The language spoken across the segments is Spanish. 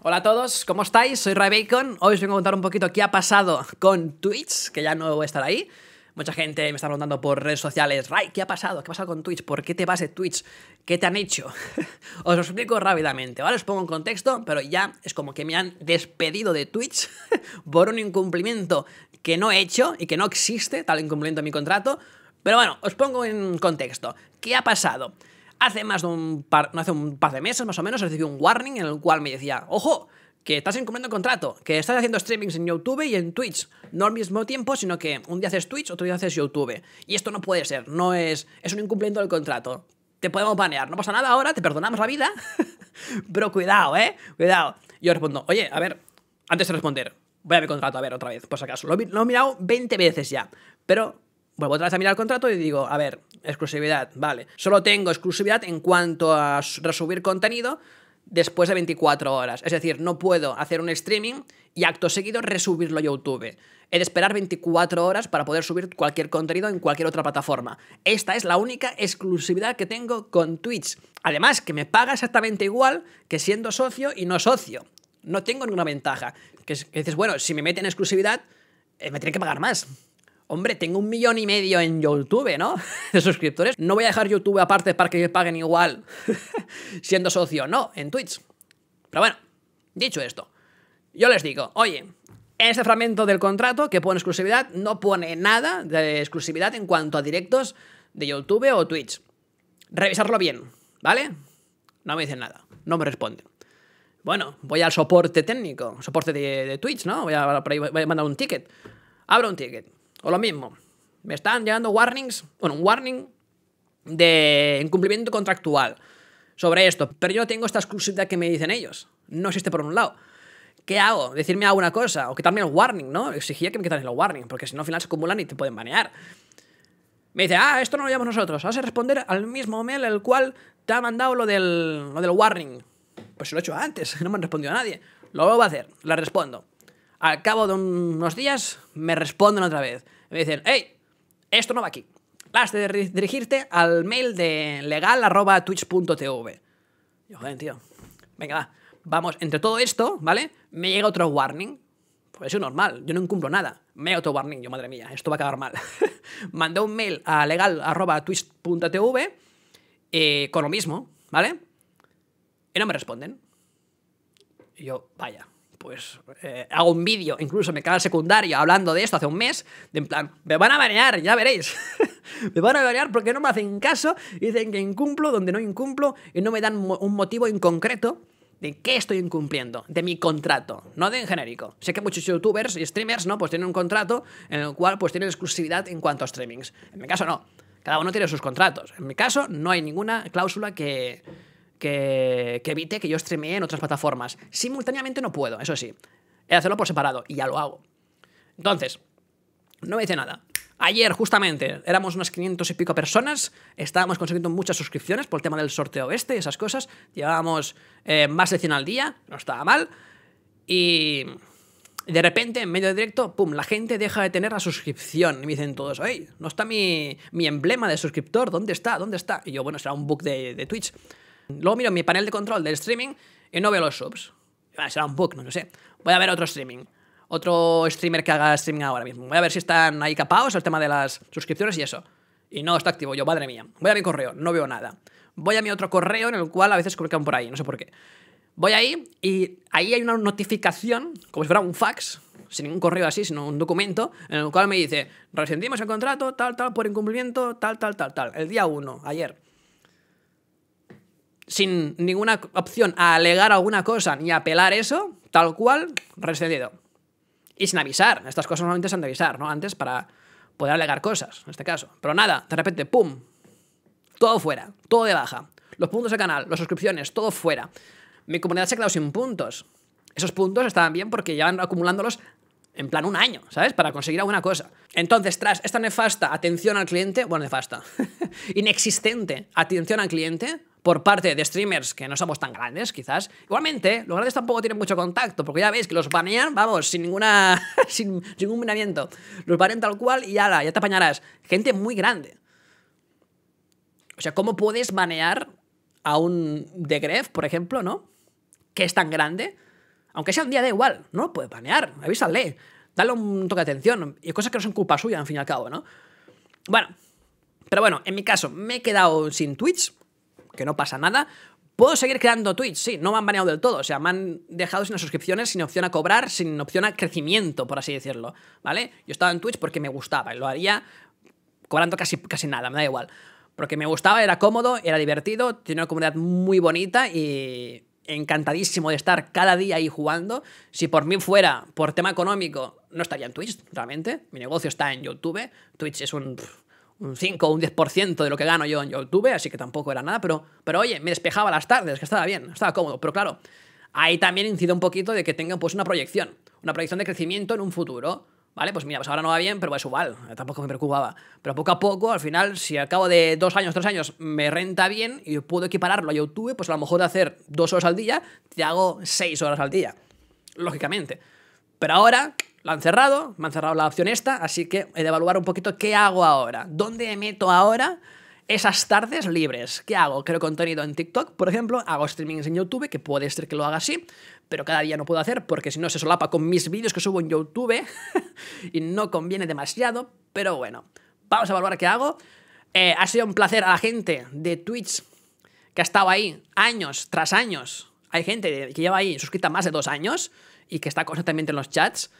Hola a todos, ¿cómo estáis? Soy Ray Bacon. Hoy os vengo a contar un poquito qué ha pasado con Twitch, que ya no voy a estar ahí. Mucha gente me está preguntando por redes sociales, Ray, ¿qué ha pasado? ¿Qué ha pasado con Twitch? ¿Por qué te vas de Twitch? ¿Qué te han hecho? os lo explico rápidamente, ¿vale? Os pongo en contexto, pero ya es como que me han despedido de Twitch por un incumplimiento que no he hecho y que no existe, tal incumplimiento de mi contrato. Pero bueno, os pongo en contexto. ¿Qué ha pasado? Hace más de un par, hace un par de meses más o menos recibí un warning en el cual me decía, ojo, que estás incumpliendo el contrato, que estás haciendo streamings en YouTube y en Twitch, no al mismo tiempo, sino que un día haces Twitch, otro día haces YouTube. Y esto no puede ser, no es, es un incumplimiento del contrato. Te podemos banear, no pasa nada ahora, te perdonamos la vida, pero cuidado, ¿eh? Cuidado. Yo respondo, oye, a ver, antes de responder, voy a mi contrato, a ver, otra vez, por si acaso. Lo, lo he mirado 20 veces ya, pero Vuelvo otra vez a mirar el contrato y digo, a ver, exclusividad, vale. Solo tengo exclusividad en cuanto a resubir contenido después de 24 horas. Es decir, no puedo hacer un streaming y acto seguido resubirlo a YouTube. He de esperar 24 horas para poder subir cualquier contenido en cualquier otra plataforma. Esta es la única exclusividad que tengo con Twitch. Además, que me paga exactamente igual que siendo socio y no socio. No tengo ninguna ventaja. Que, dices, bueno, si me meten exclusividad, eh, me tienen que pagar más hombre, tengo un millón y medio en YouTube, ¿no? De suscriptores. No voy a dejar YouTube aparte para que me paguen igual siendo socio, no, en Twitch. Pero bueno, dicho esto, yo les digo, oye, en este fragmento del contrato que pone exclusividad, no pone nada de exclusividad en cuanto a directos de YouTube o Twitch. Revisarlo bien, ¿vale? No me dicen nada, no me responden. Bueno, voy al soporte técnico, soporte de, Twitch, ¿no? voy a mandar un ticket. Abro un ticket o lo mismo, me están llegando warnings, bueno, un warning de incumplimiento contractual sobre esto, pero yo no tengo esta exclusividad que me dicen ellos. No existe por un lado. ¿Qué hago? ¿Decirme alguna cosa? ¿O quitarme el warning, no? Exigía que me quitaran el warning, porque si no al final se acumulan y te pueden banear. Me dice, ah, esto no lo llevamos nosotros. Vas a responder al mismo mail el cual te ha mandado lo del, lo del warning. Pues se lo he hecho antes, no me han respondido a nadie. Lo voy a hacer, le respondo. Al cabo de unos días me responden otra vez. Me dicen, hey, esto no va aquí. Has de dirigirte al mail de legal.twitch.tv. Yo, joder, tío. Venga, va. Vamos, entre todo esto, ¿vale? Me llega otro warning. Pues eso es normal, yo no incumplo nada. Me llega otro warning, yo, madre mía, esto va a acabar mal. Mandé un mail a legal.twitch.tv eh, con lo mismo, ¿vale? Y no me responden. Y yo, vaya pues eh, hago un vídeo, incluso me canal secundario, hablando de esto hace un mes, de en plan, me van a banear, ya veréis. me van a banear porque no me hacen caso, y dicen que incumplo donde no incumplo y no me dan un motivo en concreto de qué estoy incumpliendo, de mi contrato, no de en genérico. Sé que muchos youtubers y streamers, ¿no? Pues tienen un contrato en el cual pues tienen exclusividad en cuanto a streamings. En mi caso no, cada uno tiene sus contratos. En mi caso no hay ninguna cláusula que que, evite que yo streamee en otras plataformas. Simultáneamente no puedo, eso sí. He de hacerlo por separado y ya lo hago. Entonces, no me dice nada. Ayer, justamente, éramos unas 500 y pico personas, estábamos consiguiendo muchas suscripciones por el tema del sorteo este y esas cosas. Llevábamos eh, más de 100 al día, no estaba mal. Y de repente, en medio de directo, pum, la gente deja de tener la suscripción. Y me dicen todos, hey, no está mi, emblema de suscriptor, ¿dónde está? ¿Dónde está? Y yo, bueno, será un bug de, de Twitch. Luego miro mi panel de control del streaming y no veo los subs. Ah, será un bug, no lo sé. Voy a ver otro streaming. Otro streamer que haga streaming ahora mismo. Voy a ver si están ahí capados el tema de las suscripciones y eso. Y no está activo yo, madre mía. Voy a mi correo, no veo nada. Voy a mi otro correo en el cual a veces colocan por ahí, no sé por qué. Voy ahí y ahí hay una notificación, como si fuera un fax, sin ningún correo así, sino un documento, en el cual me dice, rescindimos el contrato, tal, tal, por incumplimiento, tal, tal, tal, tal, el día 1, ayer sin ninguna opción a alegar alguna cosa ni apelar eso, tal cual, rescindido. Y sin avisar. Estas cosas normalmente han de avisar, ¿no? Antes para poder alegar cosas, en este caso. Pero nada, de repente, ¡pum! Todo fuera, todo de baja. Los puntos de canal, las suscripciones, todo fuera. Mi comunidad se ha quedado sin puntos. Esos puntos estaban bien porque ya van acumulándolos en plan un año, ¿sabes? Para conseguir alguna cosa. Entonces, tras esta nefasta atención al cliente, bueno, nefasta, inexistente atención al cliente, por parte de streamers que no somos tan grandes, quizás. Igualmente, los grandes tampoco tienen mucho contacto, porque ya veis que los banean, vamos, sin ninguna. sin, ningún minamiento. Los banean tal cual y ala, ya te apañarás. Gente muy grande. O sea, ¿cómo puedes banear a un de Gref, por ejemplo, ¿no? Que es tan grande. Aunque sea un día de igual, no lo puedes banear, avísale, dale un toque de atención. Y cosas que no son culpa suya, al fin y al cabo, ¿no? Bueno. Pero bueno, en mi caso, me he quedado sin Twitch que no pasa nada. Puedo seguir creando Twitch, sí, no me han baneado del todo, o sea, me han dejado sin suscripciones, sin opción a cobrar, sin opción a crecimiento, por así decirlo, ¿vale? Yo estaba en Twitch porque me gustaba y lo haría cobrando casi, casi nada, me da igual. Porque me gustaba, era cómodo, era divertido, tenía una comunidad muy bonita y encantadísimo de estar cada día ahí jugando. Si por mí fuera, por tema económico, no estaría en Twitch, realmente. Mi negocio está en YouTube. Twitch es un un 5 o un 10% de lo que gano yo en YouTube, así que tampoco era nada, pero, pero oye, me despejaba las tardes, que estaba bien, estaba cómodo, pero claro, ahí también incide un poquito de que tenga pues una proyección, una proyección de crecimiento en un futuro. ¿Vale? Pues mira, pues ahora no va bien, pero es igual, tampoco me preocupaba. Pero poco a poco, al final, si al cabo de dos años, tres años me renta bien y puedo equipararlo a YouTube, pues a lo mejor de hacer dos horas al día, te hago seis horas al día, lógicamente. Pero ahora lo han cerrado, me han cerrado la opción esta, así que he de evaluar un poquito qué hago ahora, dónde meto ahora esas tardes libres. ¿Qué hago? Creo contenido en TikTok, por ejemplo, hago streamings en YouTube, que puede ser que lo haga así, pero cada día no puedo hacer porque si no se solapa con mis vídeos que subo en YouTube y no conviene demasiado, pero bueno, vamos a evaluar qué hago. Eh, ha sido un placer a la gente de Twitch que ha estado ahí años tras años. Hay gente que lleva ahí suscrita más de dos años y que está constantemente en los chats.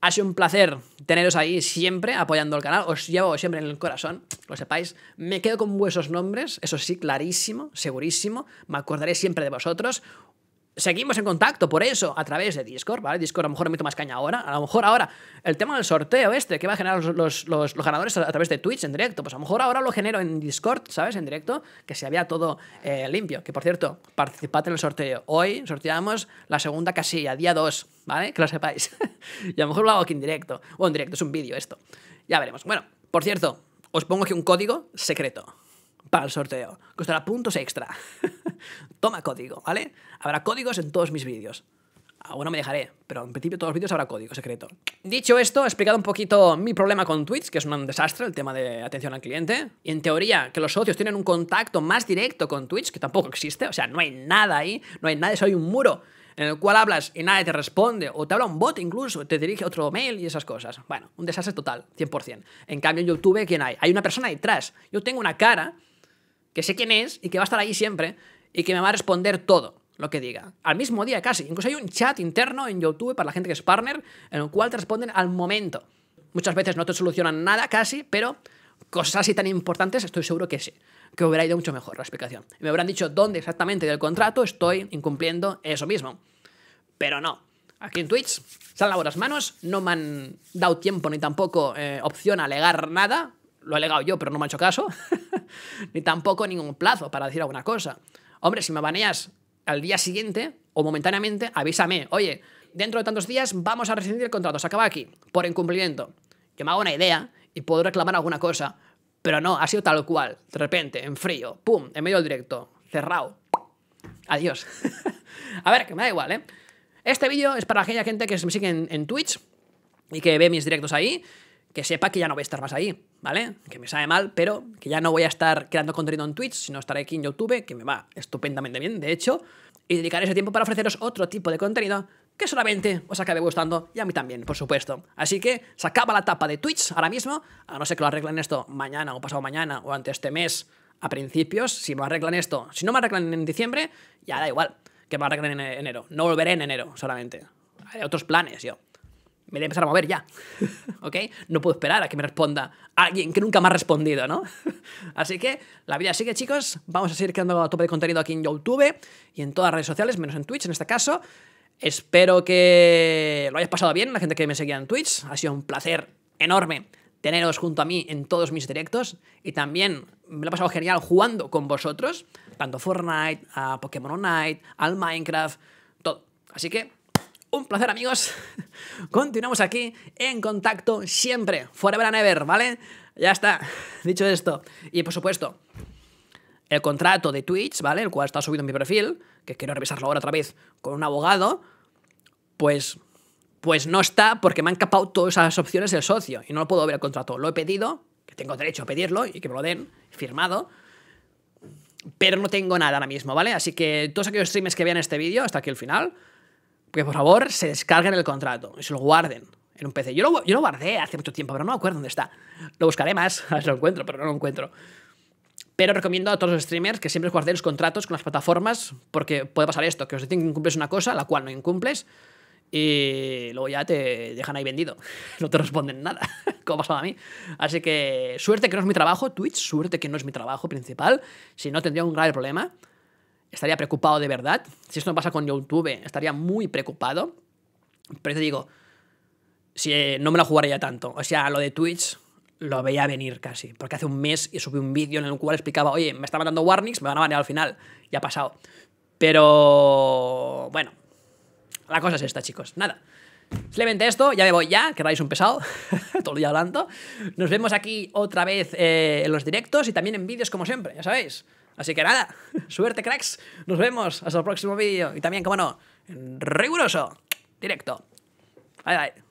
Ha sido un placer teneros ahí siempre apoyando el canal. Os llevo siempre en el corazón, lo sepáis. Me quedo con vuestros nombres, eso sí, clarísimo, segurísimo. Me acordaré siempre de vosotros seguimos en contacto por eso a través de Discord, ¿vale? Discord a lo mejor me meto más caña ahora, a lo mejor ahora el tema del sorteo este que va a generar los, ganadores a, través de Twitch en directo, pues a lo mejor ahora lo genero en Discord, ¿sabes? En directo, que se había todo eh, limpio, que por cierto, participad en el sorteo. Hoy sorteamos la segunda casilla, día 2, ¿vale? Que lo sepáis. y a lo mejor lo hago aquí en directo, o en directo, es un vídeo esto. Ya veremos. Bueno, por cierto, os pongo aquí un código secreto para el sorteo. Costará puntos extra. Toma código, ¿vale? Habrá códigos en todos mis vídeos. no me dejaré, pero en principio todos los vídeos habrá código secreto. Dicho esto, he explicado un poquito mi problema con Twitch, que es un desastre el tema de atención al cliente. Y en teoría, que los socios tienen un contacto más directo con Twitch, que tampoco existe. O sea, no hay nada ahí, no hay nada, solo hay un muro en el cual hablas y nadie te responde, o te habla un bot incluso, te dirige otro mail y esas cosas. Bueno, un desastre total, 100%. En cambio, en YouTube, ¿quién hay? Hay una persona detrás. Yo tengo una cara que sé quién es y que va a estar ahí siempre y que me va a responder todo lo que diga. Al mismo día casi. Incluso hay un chat interno en YouTube para la gente que es partner en el cual te responden al momento. Muchas veces no te solucionan nada casi, pero cosas así tan importantes estoy seguro que sí, que hubiera ido mucho mejor la explicación. Y me habrán dicho dónde exactamente del contrato estoy incumpliendo eso mismo. Pero no. Aquí en Twitch se han lavado las manos, no me han dado tiempo ni tampoco eh, opción a alegar nada, lo he alegado yo, pero no me ha hecho caso, ni tampoco ningún plazo para decir alguna cosa. Hombre, si me baneas al día siguiente o momentáneamente, avísame, oye, dentro de tantos días vamos a rescindir el contrato, se acaba aquí, por incumplimiento. Yo me hago una idea y puedo reclamar alguna cosa, pero no, ha sido tal cual, de repente, en frío, pum, en medio del directo, cerrado. Adiós. a ver, que me da igual, ¿eh? Este vídeo es para aquella gente que me sigue en Twitch y que ve mis directos ahí que sepa que ya no voy a estar más ahí, ¿vale? Que me sabe mal, pero que ya no voy a estar creando contenido en Twitch, sino estaré aquí en YouTube, que me va estupendamente bien, de hecho, y dedicaré ese tiempo para ofreceros otro tipo de contenido que solamente os acabe gustando y a mí también, por supuesto. Así que se acaba la tapa de Twitch ahora mismo, a no ser que lo arreglen esto mañana o pasado mañana o antes este mes a principios, si me arreglan esto, si no me arreglan en diciembre, ya da igual que me arreglen en enero. No volveré en enero solamente. Hay otros planes yo me voy a empezar a mover ya, ¿ok? No puedo esperar a que me responda alguien que nunca me ha respondido, ¿no? Así que la vida sigue, chicos. Vamos a seguir creando a tope de contenido aquí en YouTube y en todas las redes sociales, menos en Twitch en este caso. Espero que lo hayas pasado bien, la gente que me seguía en Twitch. Ha sido un placer enorme teneros junto a mí en todos mis directos y también me lo he pasado genial jugando con vosotros, tanto Fortnite, a Pokémon Night, al Minecraft, todo. Así que un placer, amigos. Continuamos aquí en contacto siempre, forever and ever, ¿vale? Ya está, dicho esto. Y por supuesto, el contrato de Twitch, ¿vale? El cual está subido en mi perfil, que quiero revisarlo ahora otra vez con un abogado, pues pues no está porque me han capado todas esas opciones del socio y no lo puedo ver el contrato. Lo he pedido, que tengo derecho a pedirlo y que me lo den firmado, pero no tengo nada ahora mismo, ¿vale? Así que todos aquellos streamers que vean este vídeo hasta aquí el final, que por favor se descarguen el contrato y se lo guarden en un PC. Yo lo, yo lo guardé hace mucho tiempo, pero no me acuerdo dónde está. Lo buscaré más, a ver si lo encuentro, pero no lo encuentro. Pero recomiendo a todos los streamers que siempre guardéis los contratos con las plataformas, porque puede pasar esto, que os dicen que incumples una cosa, la cual no incumples, y luego ya te dejan ahí vendido. No te responden nada, como pasado a mí. Así que suerte que no es mi trabajo, Twitch, suerte que no es mi trabajo principal, si no tendría un grave problema estaría preocupado de verdad. Si esto no pasa con YouTube, estaría muy preocupado. Pero te digo, si eh, no me lo jugaría tanto. O sea, lo de Twitch lo veía venir casi. Porque hace un mes y subí un vídeo en el cual explicaba, oye, me está dando Warnings, me van a banear al final. Y ha pasado. Pero bueno, la cosa es esta, chicos. Nada. Simplemente esto, ya me voy ya, queráis un pesado, todo el día hablando. Nos vemos aquí otra vez eh, en los directos y también en vídeos como siempre, ya sabéis. Así que nada, suerte cracks, nos vemos hasta el próximo vídeo y también, como no, en riguroso, directo. Bye bye.